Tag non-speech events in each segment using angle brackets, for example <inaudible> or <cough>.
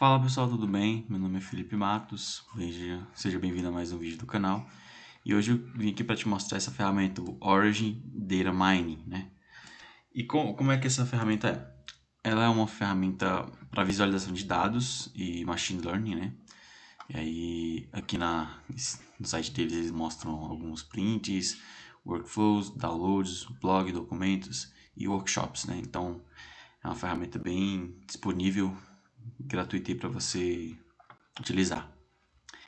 Fala pessoal, tudo bem? Meu nome é Felipe Matos, seja bem-vindo a mais um vídeo do canal. E hoje eu vim aqui para te mostrar essa ferramenta, o Origin Data Mining, né? E com, como é que essa ferramenta é? Ela é uma ferramenta para visualização de dados e machine learning, né? E aí, aqui na, no site deles, eles mostram alguns prints, workflows, downloads, blog, documentos e workshops, né? Então, é uma ferramenta bem disponível gratuito aí para você utilizar.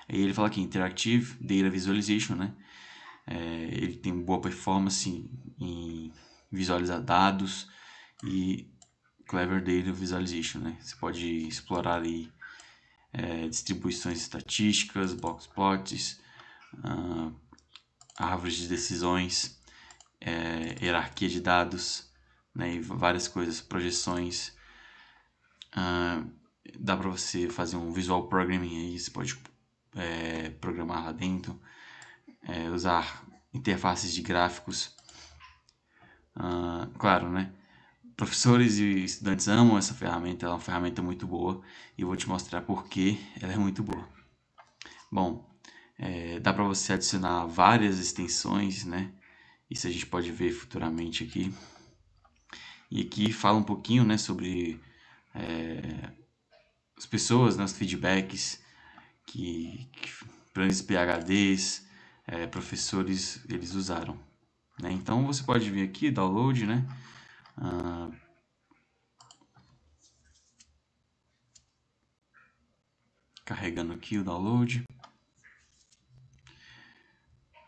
Aí ele fala aqui, Interactive Data Visualization, né? É, ele tem boa performance em, em visualizar dados e Clever Data Visualization, né? Você pode explorar aí é, distribuições estatísticas, box plots, uh, árvores de decisões, é, hierarquia de dados, né? E várias coisas, projeções... Uh, dá para você fazer um visual programming aí, você pode é, programar lá dentro, é, usar interfaces de gráficos. Ah, claro, né? Professores e estudantes amam essa ferramenta, ela é uma ferramenta muito boa e eu vou te mostrar por que ela é muito boa. Bom, é, dá para você adicionar várias extensões, né? Isso a gente pode ver futuramente aqui. E aqui fala um pouquinho né, sobre é, as pessoas, né, os feedbacks que, que grandes PHDs, é, professores, eles usaram. Né? Então você pode vir aqui, download, né? Ah, carregando aqui o download.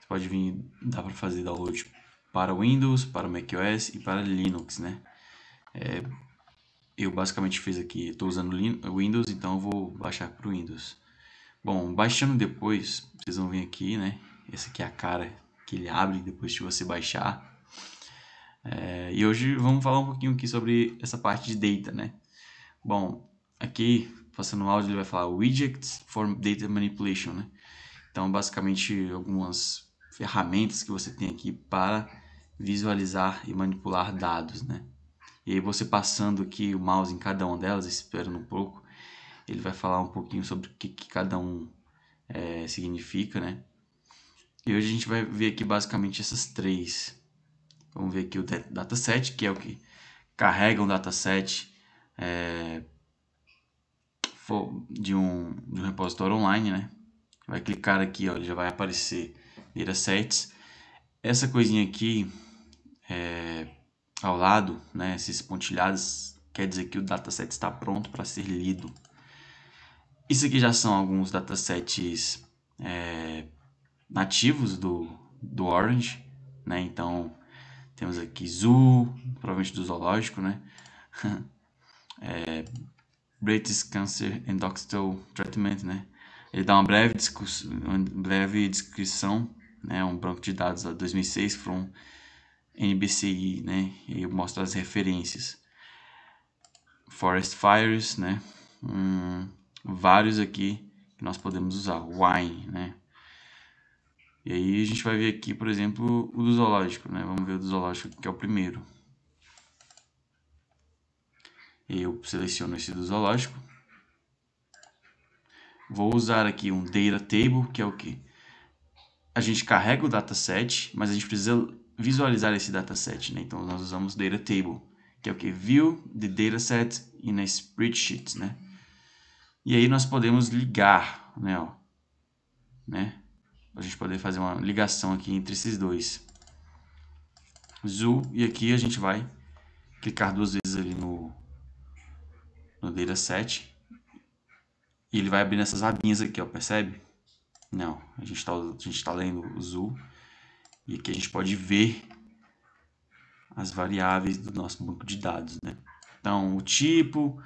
Você pode vir, dá para fazer download para Windows, para macOS e para Linux, né? É, eu basicamente fiz aqui, estou usando Windows, então vou baixar para o Windows. Bom, baixando depois, vocês vão vir aqui, né? Essa aqui é a cara que ele abre depois de você baixar. É, e hoje vamos falar um pouquinho aqui sobre essa parte de data, né? Bom, aqui, passando o áudio, ele vai falar Widgets for Data Manipulation, né? Então, basicamente, algumas ferramentas que você tem aqui para visualizar e manipular dados, né? E aí você passando aqui o mouse em cada uma delas, esperando um pouco, ele vai falar um pouquinho sobre o que, que cada um é, significa, né? E hoje a gente vai ver aqui basicamente essas três. Vamos ver aqui o dataset, que é o que carrega um dataset é, de, um, de um repositório online, né? Vai clicar aqui, ó, ele já vai aparecer datasets. Essa coisinha aqui ao lado, né, esses pontilhados, quer dizer que o dataset está pronto para ser lido. Isso aqui já são alguns datasets é, nativos do, do Orange, né? Então, temos aqui Zoo, provavelmente do zoológico, né? <laughs> é, British Cancer Endoxtal Treatment, né? Ele dá uma breve, discuss... uma breve descrição, né? Um banco de dados a 2006 from NBCI, né? Eu mostro as referências. Forest Fires, né? Hum, vários aqui que nós podemos usar. Wine, né? E aí a gente vai ver aqui, por exemplo, o do zoológico, né? Vamos ver o do zoológico que é o primeiro. Eu seleciono esse do zoológico. Vou usar aqui um data table, que é o que? A gente carrega o dataset, mas a gente precisa visualizar esse dataset. Né? Então, nós usamos data table, que é o que? View the dataset in a spreadsheet. Né? E aí nós podemos ligar, né? Ó, né? A gente poder fazer uma ligação aqui entre esses dois. Zoom, e aqui a gente vai clicar duas vezes ali no, no dataset. E ele vai abrir nessas abinhas aqui, ó, percebe? Não, a gente está tá lendo o Zoom. E aqui a gente pode ver as variáveis do nosso banco de dados, né? Então, o tipo,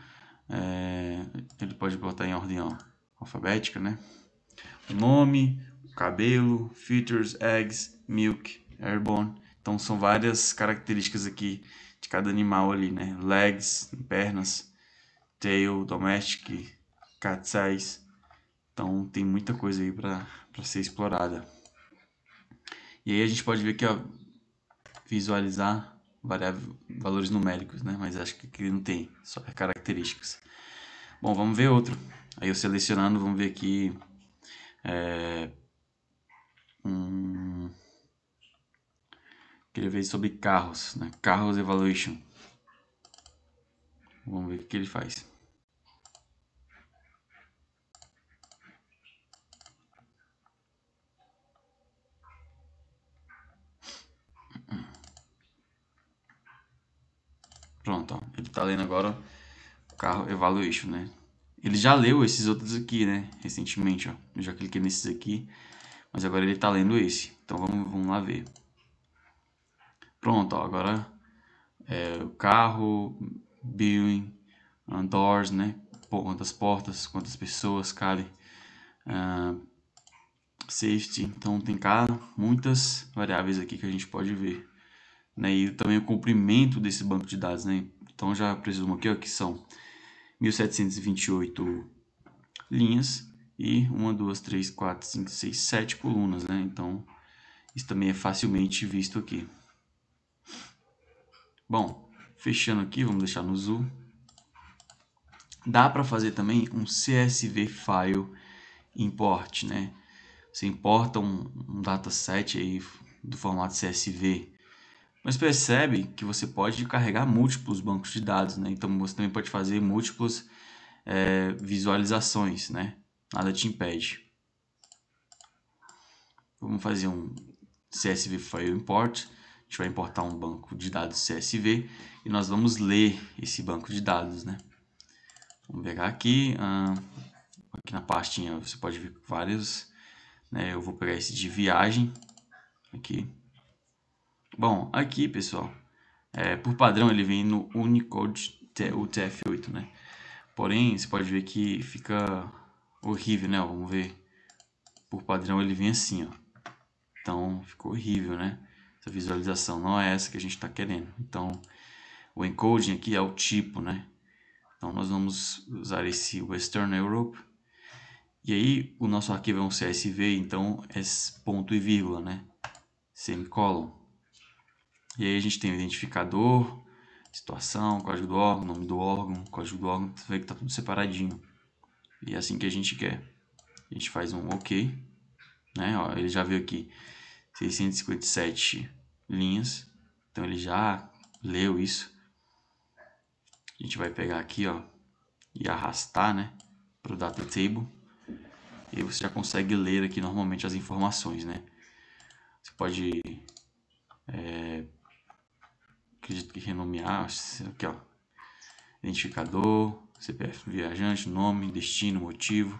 é, ele pode botar em ordem ó, alfabética, né? O nome, o cabelo, features, eggs, milk, airborne. Então, são várias características aqui de cada animal ali, né? Legs, pernas, tail, domestic, cat size. Então, tem muita coisa aí para ser explorada. E aí a gente pode ver que ó, visualizar variável, valores numéricos, né? Mas acho que aqui não tem, só é características. Bom, vamos ver outro. Aí eu selecionando, vamos ver aqui é, um, queria ver sobre carros, né? Carros Evaluation. Vamos ver o que ele faz. Pronto, ó, ele tá lendo agora o carro evaluation, né? Ele já leu esses outros aqui, né? Recentemente, ó. Eu já cliquei nesses aqui, mas agora ele tá lendo esse. Então vamos, vamos lá ver. Pronto, ó, agora é, o carro, billing, doors, né? Quantas portas, quantas pessoas cara Uh, safety, então tem cá muitas variáveis aqui que a gente pode ver né, e também o comprimento desse banco de dados. Né? Então já precisamos aqui ó, que são 1728 linhas e 1, 2, 3, 4, 5, 6, 7 colunas. Né? Então isso também é facilmente visto aqui. Bom, fechando aqui, vamos deixar no zoom. Dá para fazer também um CSV file import, né? Você importa um, um dataset aí do formato CSV mas percebe que você pode carregar múltiplos bancos de dados, né? Então você também pode fazer múltiplas é, visualizações, né? Nada te impede. Vamos fazer um CSV File Import. A gente vai importar um banco de dados CSV e nós vamos ler esse banco de dados, né? Vamos pegar aqui, aqui na pastinha você pode ver vários, né? Eu vou pegar esse de viagem aqui. Bom, aqui, pessoal, é, por padrão ele vem no Unicode UTF-8, né? Porém, você pode ver que fica horrível, né? Vamos ver. Por padrão ele vem assim, ó. Então, ficou horrível, né? Essa visualização não é essa que a gente está querendo. Então, o encoding aqui é o tipo, né? Então, nós vamos usar esse Western Europe. E aí, o nosso arquivo é um CSV, então é ponto e vírgula, né? Semicolon. E aí a gente tem o identificador, situação, código do órgão, nome do órgão, código do órgão, você vê que está tudo separadinho. E é assim que a gente quer. A gente faz um OK, né? Ó, ele já veio aqui 657 linhas, então ele já leu isso. A gente vai pegar aqui, ó, e arrastar, né, para o data table. E você já consegue ler aqui normalmente as informações, né? Você pode é, acredito que renomear, aqui é ó, identificador, CPF viajante, nome, destino, motivo.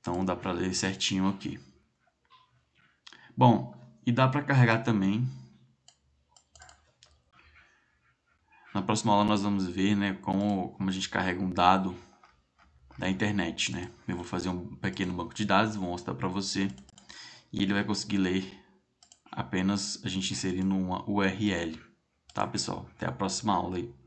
Então dá para ler certinho aqui. Bom, e dá para carregar também. Na próxima aula nós vamos ver, né, como, como a gente carrega um dado da internet, né? Eu vou fazer um pequeno banco de dados, vou mostrar para você e ele vai conseguir ler apenas a gente inserindo uma URL tá, pessoal? Até a próxima aula aí.